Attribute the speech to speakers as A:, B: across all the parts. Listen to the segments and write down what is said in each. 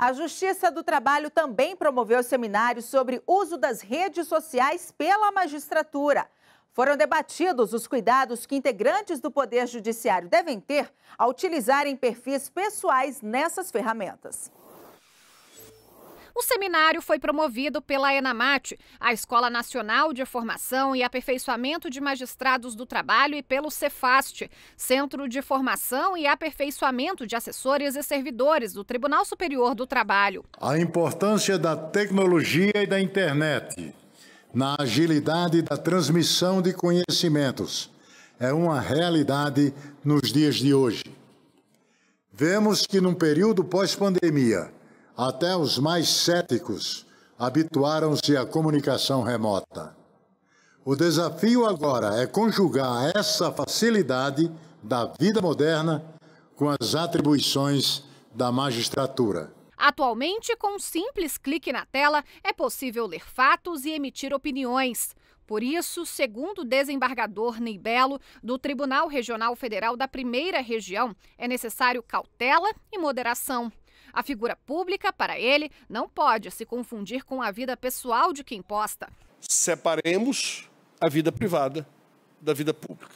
A: A Justiça do Trabalho também promoveu seminários sobre uso das redes sociais pela magistratura. Foram debatidos os cuidados que integrantes do Poder Judiciário devem ter ao utilizarem perfis pessoais nessas ferramentas. O seminário foi promovido pela Enamate, a Escola Nacional de Formação e Aperfeiçoamento de Magistrados do Trabalho, e pelo CEFAST, Centro de Formação e Aperfeiçoamento de Assessores e Servidores do Tribunal Superior do Trabalho.
B: A importância da tecnologia e da internet na agilidade da transmissão de conhecimentos é uma realidade nos dias de hoje. Vemos que, num período pós-pandemia, até os mais céticos habituaram-se à comunicação remota. O desafio agora é conjugar essa facilidade da vida moderna com as atribuições da magistratura.
A: Atualmente, com um simples clique na tela, é possível ler fatos e emitir opiniões. Por isso, segundo o desembargador Ney do Tribunal Regional Federal da Primeira Região, é necessário cautela e moderação. A figura pública, para ele, não pode se confundir com a vida pessoal de quem posta.
C: Separemos a vida privada da vida pública.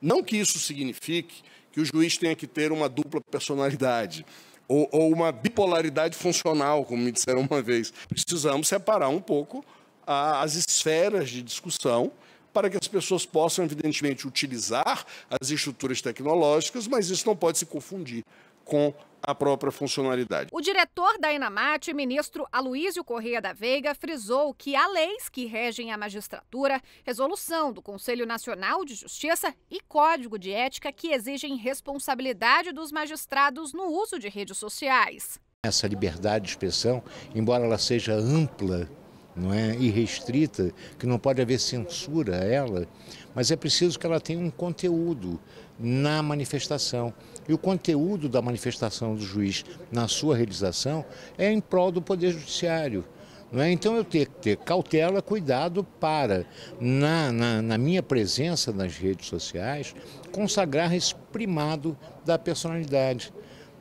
C: Não que isso signifique que o juiz tenha que ter uma dupla personalidade ou, ou uma bipolaridade funcional, como me disseram uma vez. Precisamos separar um pouco a, as esferas de discussão para que as pessoas possam, evidentemente, utilizar as estruturas tecnológicas, mas isso não pode se confundir com a própria funcionalidade.
A: O diretor da Enamate, ministro Aloísio Correia da Veiga, frisou que há leis que regem a magistratura, resolução do Conselho Nacional de Justiça e código de ética que exigem responsabilidade dos magistrados no uso de redes sociais.
B: Essa liberdade de expressão, embora ela seja ampla não é irrestrita, que não pode haver censura a ela, mas é preciso que ela tenha um conteúdo na manifestação. E o conteúdo da manifestação do juiz na sua realização é em prol do Poder Judiciário. Não é? Então eu tenho que ter cautela, cuidado para, na, na, na minha presença nas redes sociais, consagrar esse primado da personalidade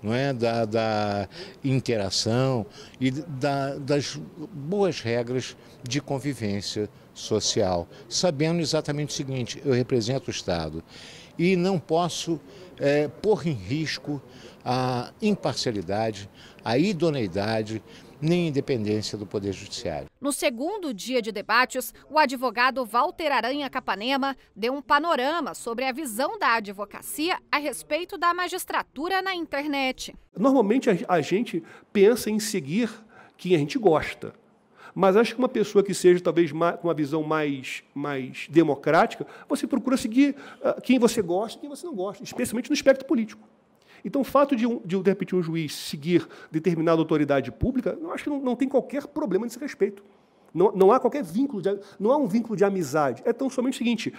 B: não é? da, da interação e da, das boas regras de convivência social, sabendo exatamente o seguinte: eu represento o Estado e não posso é, pôr em risco a imparcialidade, a idoneidade nem independência do Poder Judiciário.
A: No segundo dia de debates, o advogado Walter Aranha Capanema deu um panorama sobre a visão da advocacia a respeito da magistratura na internet.
C: Normalmente a gente pensa em seguir quem a gente gosta. Mas acho que uma pessoa que seja talvez com uma visão mais, mais democrática, você procura seguir ah, quem você gosta e quem você não gosta, especialmente no espectro político. Então, o fato de, um, de, de repente, um juiz seguir determinada autoridade pública, eu acho que não, não tem qualquer problema nesse respeito. Não, não há qualquer vínculo, de, não há um vínculo de amizade. É tão somente o seguinte: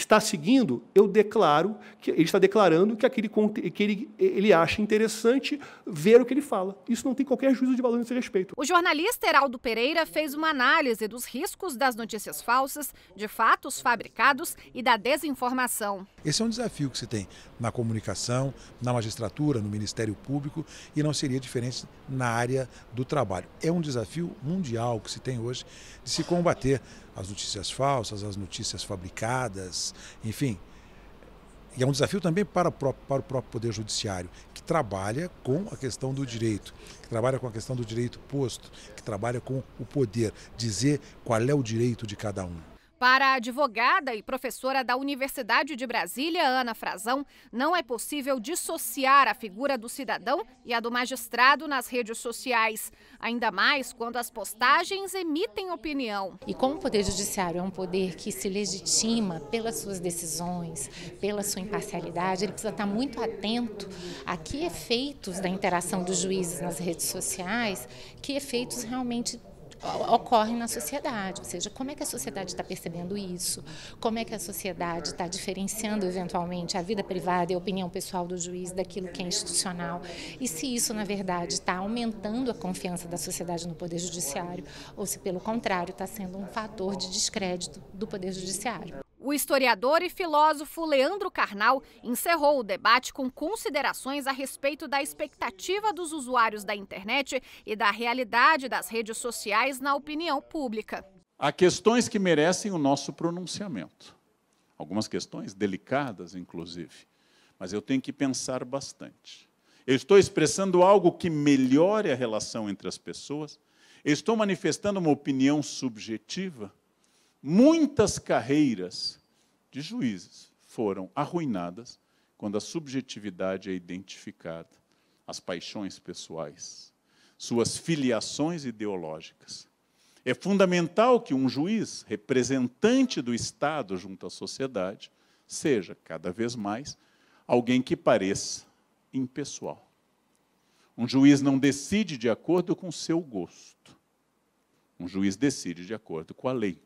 C: está seguindo, eu declaro que ele está declarando que aquele que ele, ele acha interessante ver o que ele fala. Isso não tem qualquer juízo de valor nesse respeito.
A: O jornalista Heraldo Pereira fez uma análise dos riscos das notícias falsas, de fatos fabricados e da desinformação.
C: Esse é um desafio que se tem na comunicação, na magistratura, no Ministério Público e não seria diferente na área do trabalho. É um desafio mundial que se tem hoje de se combater as notícias falsas, as notícias fabricadas, enfim. E é um desafio também para o, próprio, para o próprio Poder Judiciário, que trabalha com a questão do direito, que trabalha com a questão do direito posto, que trabalha com o poder, dizer qual é o direito de cada um.
A: Para a advogada e professora da Universidade de Brasília, Ana Frazão, não é possível dissociar a figura do cidadão e a do magistrado nas redes sociais, ainda mais quando as postagens emitem opinião. E como o Poder Judiciário é um poder que se legitima pelas suas decisões, pela sua imparcialidade, ele precisa estar muito atento a que efeitos da interação dos juízes nas redes sociais, que efeitos realmente ocorrem na sociedade, ou seja, como é que a sociedade está percebendo isso, como é que a sociedade está diferenciando eventualmente a vida privada e a opinião pessoal do juiz daquilo que é institucional, e se isso, na verdade, está aumentando a confiança da sociedade no Poder Judiciário, ou se, pelo contrário, está sendo um fator de descrédito do Poder Judiciário. O historiador e filósofo Leandro Carnal encerrou o debate com considerações a respeito da expectativa dos usuários da internet e da realidade das redes sociais na opinião pública.
B: Há
C: questões que merecem o nosso pronunciamento. Algumas questões delicadas, inclusive. Mas eu tenho que pensar bastante. Eu estou expressando algo que melhore a relação entre as pessoas. Eu estou manifestando uma opinião subjetiva muitas carreiras de juízes foram arruinadas quando a subjetividade é identificada, as paixões pessoais, suas filiações ideológicas. É fundamental que um juiz, representante do Estado junto à sociedade, seja, cada vez mais, alguém que pareça impessoal. Um juiz não decide de acordo com seu gosto. Um juiz decide de acordo com a lei.